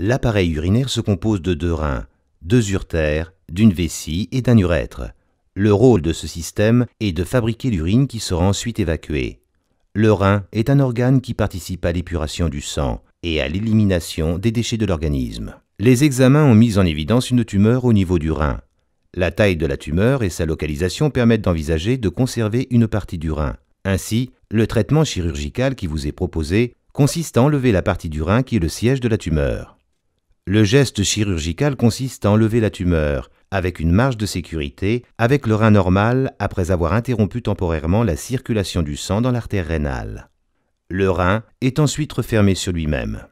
l'appareil urinaire se compose de deux reins, deux urtères, d'une vessie et d'un urètre. Le rôle de ce système est de fabriquer l'urine qui sera ensuite évacuée. Le rein est un organe qui participe à l'épuration du sang et à l'élimination des déchets de l'organisme. Les examens ont mis en évidence une tumeur au niveau du rein. La taille de la tumeur et sa localisation permettent d'envisager de conserver une partie du rein. Ainsi, le traitement chirurgical qui vous est proposé consiste à enlever la partie du rein qui est le siège de la tumeur. Le geste chirurgical consiste à enlever la tumeur, avec une marge de sécurité, avec le rein normal après avoir interrompu temporairement la circulation du sang dans l'artère rénale. Le rein est ensuite refermé sur lui-même.